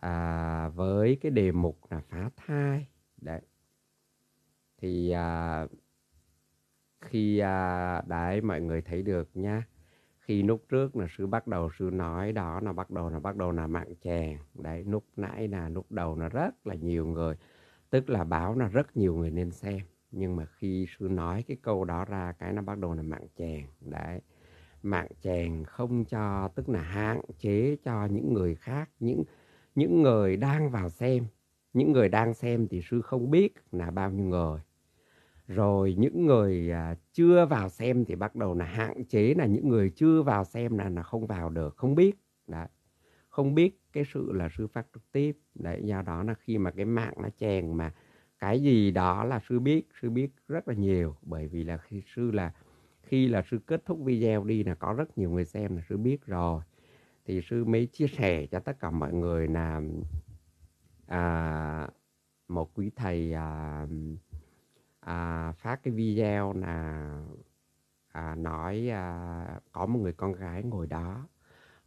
à, với cái đề mục là phá thai đấy thì à, khi à, đấy mọi người thấy được nhá khi lúc trước là sư bắt đầu sư nói đó là bắt đầu là bắt đầu là mạng chèn đấy lúc nãy là lúc đầu nó rất là nhiều người tức là báo là rất nhiều người nên xem nhưng mà khi sư nói cái câu đó ra cái nó bắt đầu là mạng chèn đấy mạng chèn không cho tức là hạn chế cho những người khác những những người đang vào xem những người đang xem thì sư không biết là bao nhiêu người rồi những người à, chưa vào xem thì bắt đầu là hạn chế là những người chưa vào xem là là không vào được không biết đấy không biết cái sự là sư phát trực tiếp đấy do đó là khi mà cái mạng nó chèn mà cái gì đó là sư biết sư biết rất là nhiều bởi vì là khi sư là khi là sư kết thúc video đi là có rất nhiều người xem là sư biết rồi thì sư mới chia sẻ cho tất cả mọi người là à, một quý thầy à, à, phát cái video là à, nói à, có một người con gái ngồi đó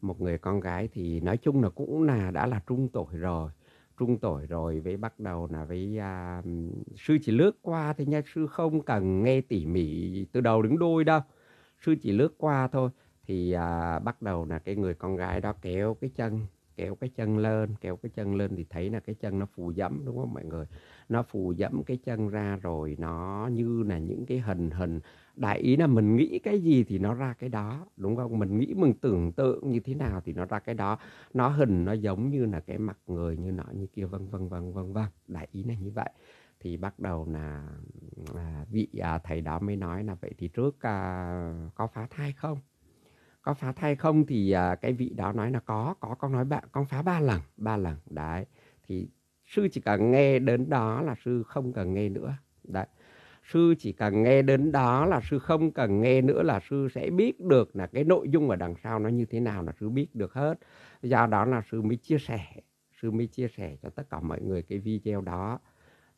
một người con gái thì nói chung là cũng là đã là trung tuổi rồi trung tuổi rồi với bắt đầu là với à, sư chỉ lướt qua thôi nha sư không cần nghe tỉ mỉ từ đầu đến đuôi đâu sư chỉ lướt qua thôi thì à, bắt đầu là cái người con gái đó kéo cái chân kéo cái chân lên kéo cái chân lên thì thấy là cái chân nó phù dẫm đúng không mọi người nó phù dẫm cái chân ra rồi nó như là những cái hình hình đại ý là mình nghĩ cái gì thì nó ra cái đó đúng không mình nghĩ mình tưởng tượng như thế nào thì nó ra cái đó nó hình nó giống như là cái mặt người như nọ như kia vân vân vân vân vân đại ý là như vậy thì bắt đầu là à, vị à, thầy đó mới nói là vậy thì trước à, có phá thai không có phá thai không thì à, cái vị đó nói là có có con nói bạn con phá ba lần ba lần đấy thì sư chỉ cần nghe đến đó là sư không cần nghe nữa đấy sư chỉ cần nghe đến đó là sư không cần nghe nữa là sư sẽ biết được là cái nội dung ở đằng sau nó như thế nào là sư biết được hết do đó là sư mới chia sẻ sư mới chia sẻ cho tất cả mọi người cái video đó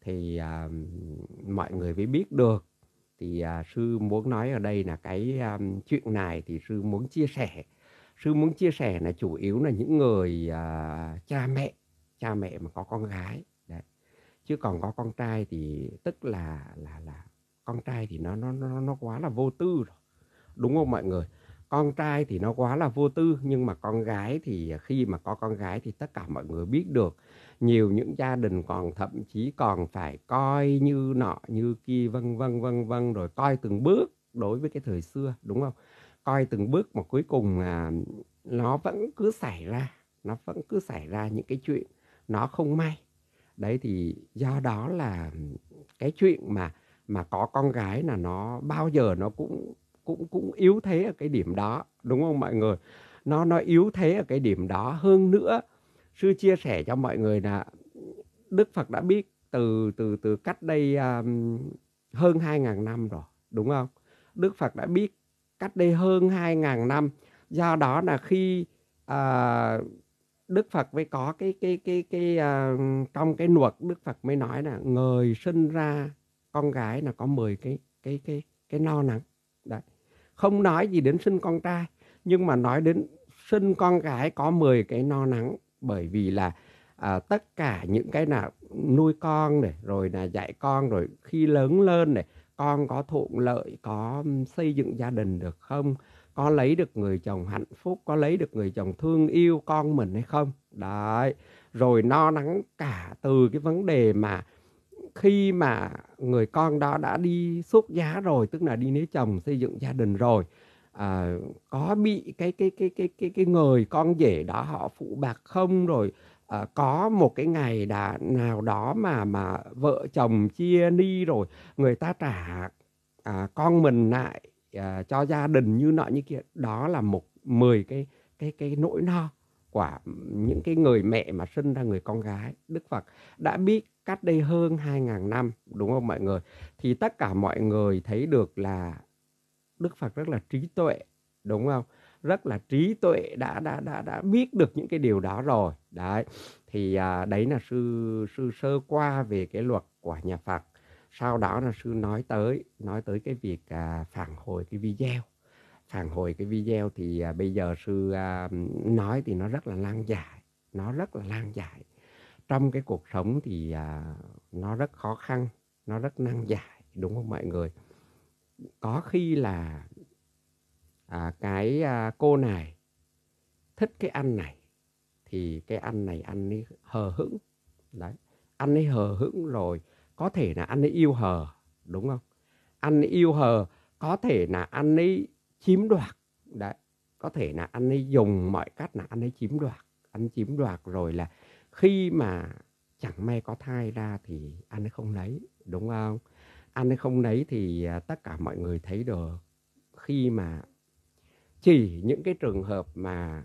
thì uh, mọi người mới biết được thì à, sư muốn nói ở đây là cái à, chuyện này thì sư muốn chia sẻ sư muốn chia sẻ là chủ yếu là những người à, cha mẹ cha mẹ mà có con gái đấy chứ còn có con trai thì tức là là là con trai thì nó nó nó nó quá là vô tư rồi đúng không mọi người con trai thì nó quá là vô tư nhưng mà con gái thì khi mà có con gái thì tất cả mọi người biết được nhiều những gia đình còn thậm chí còn phải coi như nọ như kia vân vân vân vân rồi coi từng bước đối với cái thời xưa đúng không coi từng bước mà cuối cùng là nó vẫn cứ xảy ra nó vẫn cứ xảy ra những cái chuyện nó không may đấy thì do đó là cái chuyện mà mà có con gái là nó bao giờ nó cũng cũng cũng yếu thế ở cái điểm đó đúng không mọi người nó nó yếu thế ở cái điểm đó hơn nữa sư chia sẻ cho mọi người là Đức Phật đã biết từ từ từ cách đây um, hơn 2.000 năm rồi, đúng không? Đức Phật đã biết cách đây hơn 2.000 năm. Do đó là khi uh, Đức Phật mới có cái cái cái cái uh, trong cái luật Đức Phật mới nói là người sinh ra con gái là có 10 cái cái cái cái no nắng Đấy. Không nói gì đến sinh con trai nhưng mà nói đến sinh con gái có 10 cái no nắng bởi vì là à, tất cả những cái nào nuôi con này rồi là dạy con rồi khi lớn lên này con có thuận lợi có xây dựng gia đình được không có lấy được người chồng hạnh phúc có lấy được người chồng thương yêu con mình hay không đấy rồi no nắng cả từ cái vấn đề mà khi mà người con đó đã đi xuất giá rồi tức là đi lấy chồng xây dựng gia đình rồi à, có bị cái cái cái cái cái cái người con rể đó họ phụ bạc không rồi à, có một cái ngày đã nào đó mà mà vợ chồng chia ni rồi người ta trả à, con mình lại à, cho gia đình như nọ như kia đó là một mười cái cái cái nỗi no của những cái người mẹ mà sinh ra người con gái Đức Phật đã biết cách đây hơn 2.000 năm đúng không mọi người thì tất cả mọi người thấy được là đức phật rất là trí tuệ đúng không rất là trí tuệ đã đã đã đã biết được những cái điều đó rồi đấy thì à, đấy là sư sư sơ qua về cái luật của nhà Phật sau đó là sư nói tới nói tới cái việc à, phản hồi cái video phản hồi cái video thì à, bây giờ sư à, nói thì nó rất là lan dài nó rất là lan dài trong cái cuộc sống thì à, nó rất khó khăn nó rất năng dài đúng không mọi người có khi là à, cái à, cô này thích cái anh này thì cái anh này anh ấy hờ hững đấy anh ấy hờ hững rồi có thể là anh ấy yêu hờ đúng không anh ấy yêu hờ có thể là anh ấy chiếm đoạt đấy có thể là anh ấy dùng mọi cách là anh ấy chiếm đoạt anh chiếm đoạt rồi là khi mà chẳng may có thai ra thì anh ấy không lấy đúng không ăn hay không đấy thì à, tất cả mọi người thấy được khi mà chỉ những cái trường hợp mà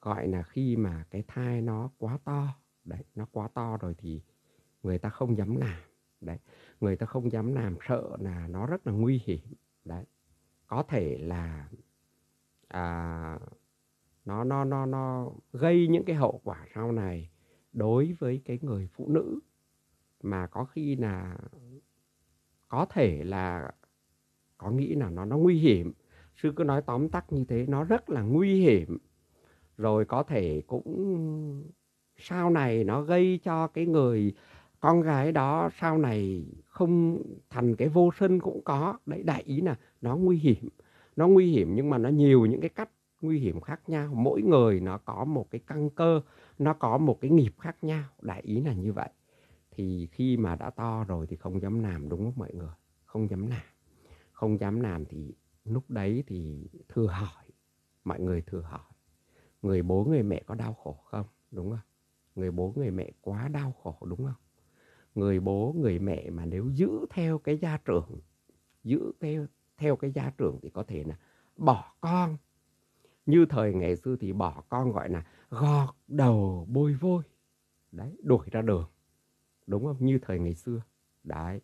gọi là khi mà cái thai nó quá to đấy nó quá to rồi thì người ta không dám làm đấy người ta không dám làm sợ là nó rất là nguy hiểm đấy có thể là à, nó nó nó nó gây những cái hậu quả sau này đối với cái người phụ nữ mà có khi là có thể là có nghĩ là nó nó nguy hiểm sư cứ nói tóm tắt như thế nó rất là nguy hiểm rồi có thể cũng sau này nó gây cho cái người con gái đó sau này không thành cái vô sinh cũng có đấy đại ý là nó nguy hiểm nó nguy hiểm nhưng mà nó nhiều những cái cách nguy hiểm khác nhau mỗi người nó có một cái căn cơ nó có một cái nghiệp khác nhau đại ý là như vậy thì khi mà đã to rồi thì không dám làm đúng không mọi người không dám làm không dám làm thì lúc đấy thì thưa hỏi mọi người thưa hỏi người bố người mẹ có đau khổ không đúng không người bố người mẹ quá đau khổ đúng không người bố người mẹ mà nếu giữ theo cái gia trưởng giữ theo theo cái gia trưởng thì có thể là bỏ con như thời ngày xưa thì bỏ con gọi là gọt đầu bôi vôi đấy đuổi ra đường đúng không như thời ngày xưa đấy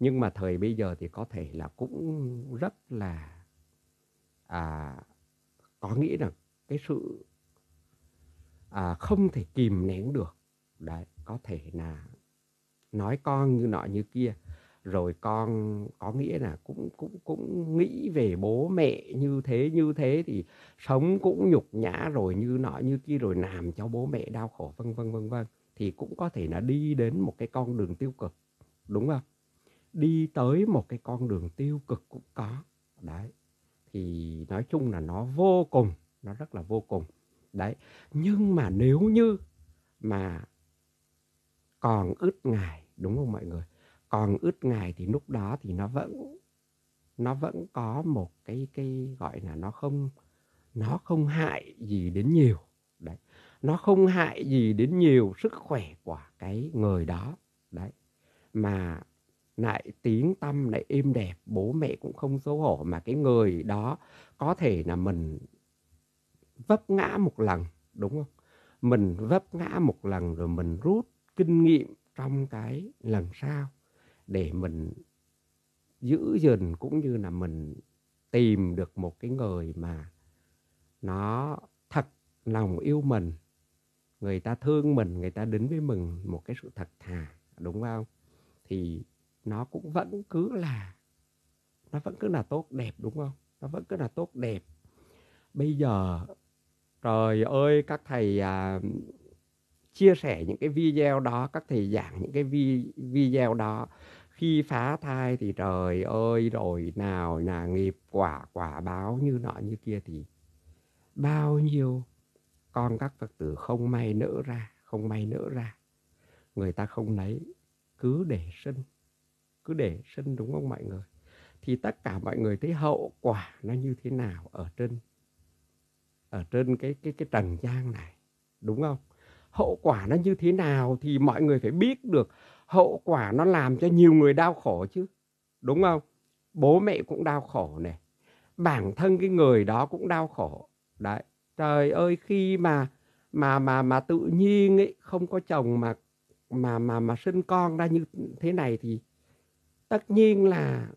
nhưng mà thời bây giờ thì có thể là cũng rất là à, có nghĩa rằng cái sự à, không thể kìm nén được đấy có thể là nói con như nọ như kia rồi con có nghĩa là cũng cũng cũng nghĩ về bố mẹ như thế như thế thì sống cũng nhục nhã rồi như nọ như kia rồi làm cho bố mẹ đau khổ vân vân vân vân thì cũng có thể là đi đến một cái con đường tiêu cực đúng không đi tới một cái con đường tiêu cực cũng có đấy thì nói chung là nó vô cùng nó rất là vô cùng đấy nhưng mà nếu như mà còn ướt ngài đúng không mọi người còn ướt ngài thì lúc đó thì nó vẫn nó vẫn có một cái cái gọi là nó không nó không hại gì đến nhiều đấy nó không hại gì đến nhiều sức khỏe của cái người đó đấy mà lại tiếng tâm lại êm đẹp bố mẹ cũng không xấu hổ mà cái người đó có thể là mình vấp ngã một lần đúng không mình vấp ngã một lần rồi mình rút kinh nghiệm trong cái lần sau để mình giữ gìn cũng như là mình tìm được một cái người mà nó thật lòng yêu mình người ta thương mình người ta đến với mình một cái sự thật thà đúng không thì nó cũng vẫn cứ là nó vẫn cứ là tốt đẹp đúng không nó vẫn cứ là tốt đẹp bây giờ trời ơi các thầy à, chia sẻ những cái video đó các thầy giảng những cái vi, video đó khi phá thai thì trời ơi rồi nào là nghiệp quả quả báo như nọ như kia thì bao nhiêu con các Phật tử không may nỡ ra, không may nỡ ra. Người ta không lấy, cứ để sinh. Cứ để sinh đúng không mọi người? Thì tất cả mọi người thấy hậu quả nó như thế nào ở trên ở trên cái cái cái trần gian này, đúng không? Hậu quả nó như thế nào thì mọi người phải biết được hậu quả nó làm cho nhiều người đau khổ chứ, đúng không? Bố mẹ cũng đau khổ này, bản thân cái người đó cũng đau khổ. Đấy, trời ơi khi mà mà mà mà tự nhiên ấy không có chồng mà mà mà mà sinh con ra như thế này thì tất nhiên là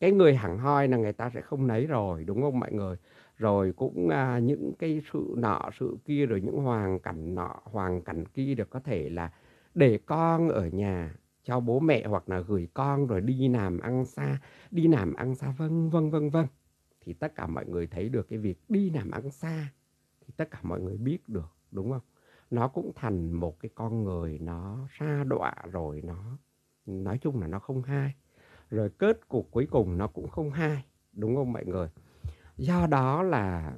cái người hẳn hoi là người ta sẽ không nấy rồi đúng không mọi người rồi cũng à, những cái sự nọ sự kia rồi những hoàn cảnh nọ hoàn cảnh kia được có thể là để con ở nhà cho bố mẹ hoặc là gửi con rồi đi làm ăn xa đi làm ăn xa vân vân vân vân thì tất cả mọi người thấy được cái việc đi làm ăn xa thì tất cả mọi người biết được đúng không nó cũng thành một cái con người nó xa đọa rồi nó nói chung là nó không hay rồi kết cục cuối cùng nó cũng không hay đúng không mọi người do đó là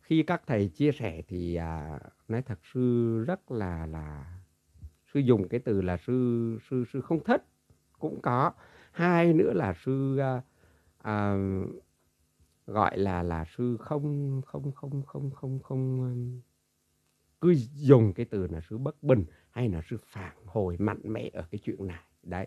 khi các thầy chia sẻ thì à, nói thật sư rất là là sư dùng cái từ là sư sư sư không thích cũng có hai nữa là sư à, à, gọi là là sư không không không không không không cứ dùng cái từ là sư bất bình hay là sư phản hồi mạnh mẽ ở cái chuyện này đấy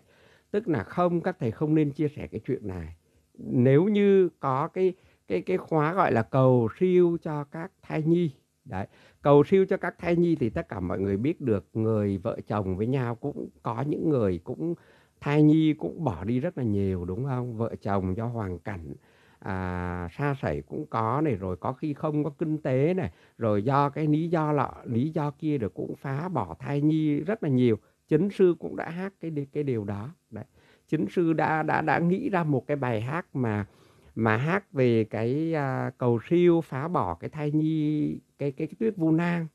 tức là không các thầy không nên chia sẻ cái chuyện này nếu như có cái cái cái khóa gọi là cầu siêu cho các thai nhi đấy cầu siêu cho các thai nhi thì tất cả mọi người biết được người vợ chồng với nhau cũng có những người cũng thai nhi cũng bỏ đi rất là nhiều đúng không vợ chồng do hoàn cảnh à, sa sẩy cũng có này rồi có khi không có kinh tế này rồi do cái lý do là lý do kia được cũng phá bỏ thai nhi rất là nhiều chính sư cũng đã hát cái cái điều đó đấy chính sư đã đã đã nghĩ ra một cái bài hát mà mà hát về cái à, cầu siêu phá bỏ cái thai nhi cái cái, cái tuyết vu nang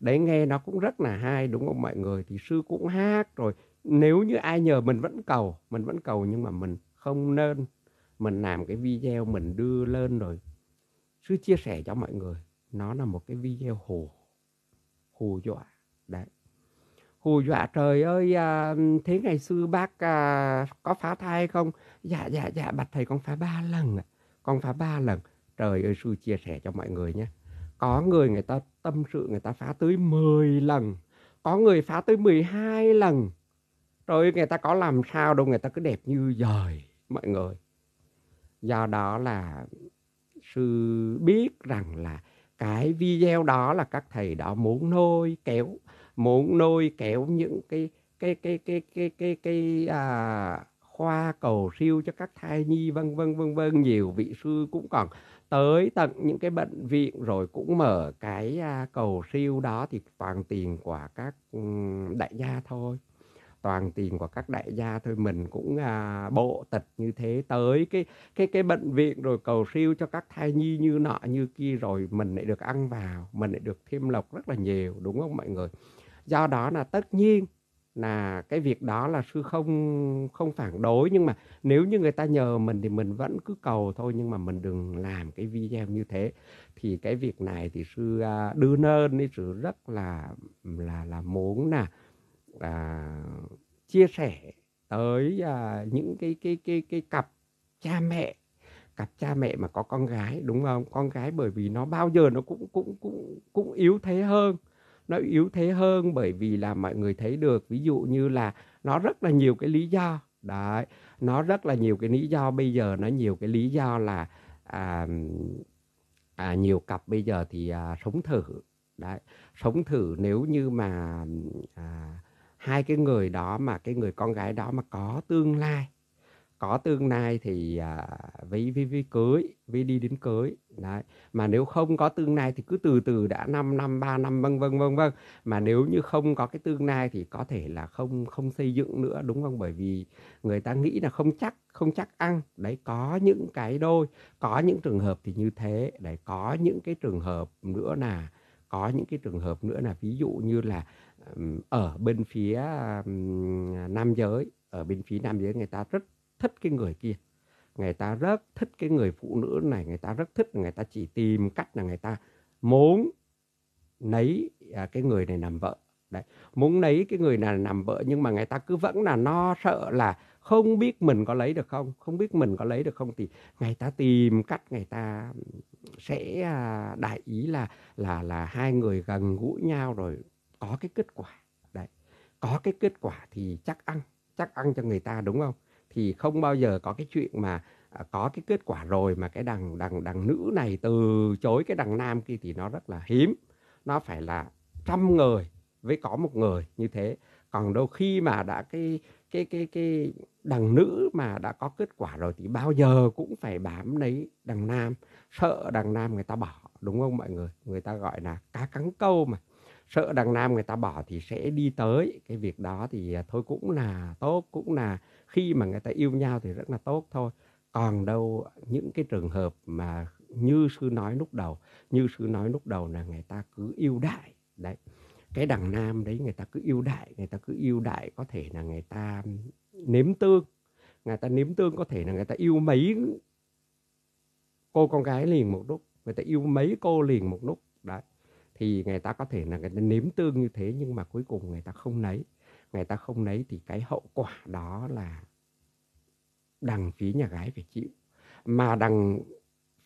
đấy nghe nó cũng rất là hay đúng không mọi người thì sư cũng hát rồi nếu như ai nhờ mình vẫn cầu mình vẫn cầu nhưng mà mình không nên mình làm cái video mình đưa lên rồi sư chia sẻ cho mọi người nó là một cái video hù, hù dọa đấy hù dọa trời ơi à, thế ngày xưa bác à, có phá thai không dạ dạ dạ bạch thầy con phá ba lần con phá ba lần trời ơi sư chia sẻ cho mọi người nhé có người người ta tâm sự người ta phá tới 10 lần có người phá tới 12 lần trời ơi người ta có làm sao đâu người ta cứ đẹp như giời mọi người do đó là sư biết rằng là cái video đó là các thầy đó muốn nôi kéo muốn nôi kéo những cái cái cái cái cái cái cái à, khoa cầu siêu cho các thai nhi vân vân vân vân nhiều vị sư cũng còn tới tận những cái bệnh viện rồi cũng mở cái à, cầu siêu đó thì toàn tiền của các ừ, đại gia thôi toàn tiền của các đại gia thôi mình cũng à, bộ tịch như thế tới cái cái cái bệnh viện rồi cầu siêu cho các thai nhi như nọ như kia rồi mình lại được ăn vào mình lại được thêm lộc rất là nhiều đúng không mọi người do đó là tất nhiên là cái việc đó là sư không không phản đối nhưng mà nếu như người ta nhờ mình thì mình vẫn cứ cầu thôi nhưng mà mình đừng làm cái video như thế thì cái việc này thì sư à, đưa nơn thì sư rất là là là muốn là à, chia sẻ tới à, những cái cái cái cái cặp cha mẹ cặp cha mẹ mà có con gái đúng không con gái bởi vì nó bao giờ nó cũng cũng cũng cũng yếu thế hơn nó yếu thế hơn bởi vì là mọi người thấy được ví dụ như là nó rất là nhiều cái lý do đấy nó rất là nhiều cái lý do bây giờ nó nhiều cái lý do là à, à, nhiều cặp bây giờ thì à, sống thử đấy sống thử nếu như mà à, hai cái người đó mà cái người con gái đó mà có tương lai có tương lai thì à, ví với với cưới ví đi đến cưới đấy mà nếu không có tương lai thì cứ từ từ đã 5 năm 3 năm vân vân vân vân mà nếu như không có cái tương lai thì có thể là không không xây dựng nữa đúng không bởi vì người ta nghĩ là không chắc không chắc ăn đấy có những cái đôi có những trường hợp thì như thế đấy có những cái trường hợp nữa là có những cái trường hợp nữa là ví dụ như là ở bên phía nam giới ở bên phía nam giới người ta rất thích cái người kia người ta rất thích cái người phụ nữ này người ta rất thích người ta chỉ tìm cách là người ta muốn lấy à, cái người này làm vợ đấy muốn lấy cái người này làm vợ nhưng mà người ta cứ vẫn là no sợ là không biết mình có lấy được không không biết mình có lấy được không thì người ta tìm cách người ta sẽ à, đại ý là là là hai người gần gũi nhau rồi có cái kết quả đấy có cái kết quả thì chắc ăn chắc ăn cho người ta đúng không thì không bao giờ có cái chuyện mà à, có cái kết quả rồi mà cái đằng đằng đằng nữ này từ chối cái đằng nam kia thì nó rất là hiếm nó phải là trăm người với có một người như thế còn đôi khi mà đã cái cái cái cái đằng nữ mà đã có kết quả rồi thì bao giờ cũng phải bám lấy đằng nam sợ đằng nam người ta bỏ đúng không mọi người người ta gọi là cá cắn câu mà sợ đằng nam người ta bỏ thì sẽ đi tới cái việc đó thì à, thôi cũng là tốt cũng là khi mà người ta yêu nhau thì rất là tốt thôi còn đâu những cái trường hợp mà như sư nói lúc đầu như sư nói lúc đầu là người ta cứ yêu đại đấy cái đằng nam đấy người ta cứ yêu đại người ta cứ yêu đại có thể là người ta nếm tương người ta nếm tương có thể là người ta yêu mấy cô con gái liền một lúc người ta yêu mấy cô liền một lúc đấy thì người ta có thể là người ta nếm tương như thế nhưng mà cuối cùng người ta không lấy người ta không lấy thì cái hậu quả đó là đằng phía nhà gái phải chịu mà đằng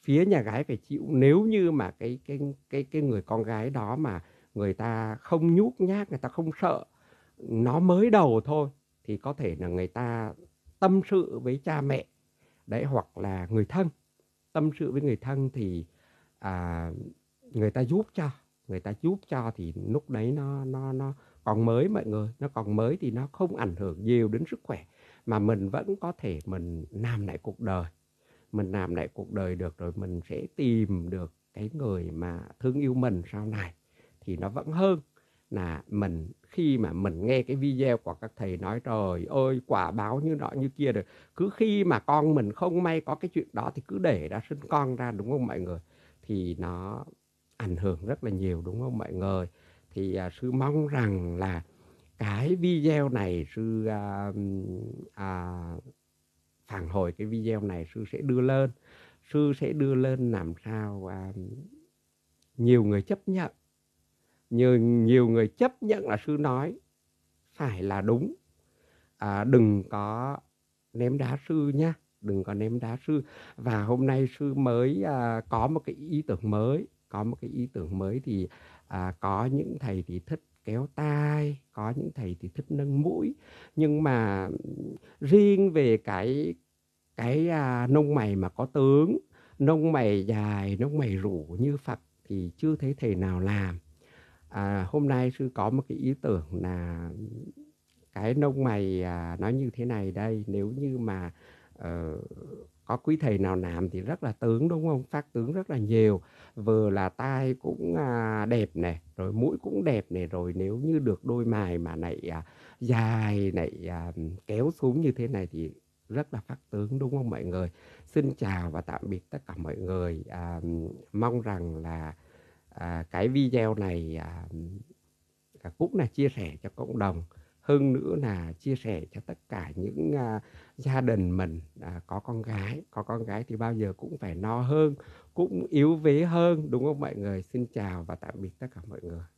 phía nhà gái phải chịu nếu như mà cái cái cái cái người con gái đó mà người ta không nhút nhát người ta không sợ nó mới đầu thôi thì có thể là người ta tâm sự với cha mẹ đấy hoặc là người thân tâm sự với người thân thì à, người ta giúp cho người ta giúp cho thì lúc đấy nó nó nó còn mới mọi người nó còn mới thì nó không ảnh hưởng nhiều đến sức khỏe mà mình vẫn có thể mình làm lại cuộc đời mình làm lại cuộc đời được rồi mình sẽ tìm được cái người mà thương yêu mình sau này thì nó vẫn hơn là mình khi mà mình nghe cái video của các thầy nói trời ơi quả báo như nọ như kia rồi cứ khi mà con mình không may có cái chuyện đó thì cứ để ra sinh con ra đúng không mọi người thì nó ảnh hưởng rất là nhiều đúng không mọi người thì à, sư mong rằng là cái video này sư à, à, phản hồi cái video này sư sẽ đưa lên sư sẽ đưa lên làm sao à, nhiều người chấp nhận nhiều nhiều người chấp nhận là sư nói phải là đúng à, đừng có ném đá sư nhá đừng có ném đá sư và hôm nay sư mới à, có một cái ý tưởng mới có một cái ý tưởng mới thì à, có những thầy thì thích kéo tai có những thầy thì thích nâng mũi nhưng mà riêng về cái cái à, nông mày mà có tướng nông mày dài nông mày rủ như phật thì chưa thấy thầy nào làm à, hôm nay sư có một cái ý tưởng là cái nông mày à, nó như thế này đây nếu như mà uh, có quý thầy nào làm thì rất là tướng đúng không phát tướng rất là nhiều vừa là tai cũng à, đẹp này rồi mũi cũng đẹp này rồi nếu như được đôi mài mà này dài này kéo xuống như thế này thì rất là phát tướng đúng không mọi người xin chào và tạm biệt tất cả mọi người à, mong rằng là à, cái video này à, à, cũng là chia sẻ cho cộng đồng hơn nữa là chia sẻ cho tất cả những à, gia đình mình à, có con gái có con gái thì bao giờ cũng phải no hơn cũng yếu vế hơn đúng không mọi người xin chào và tạm biệt tất cả mọi người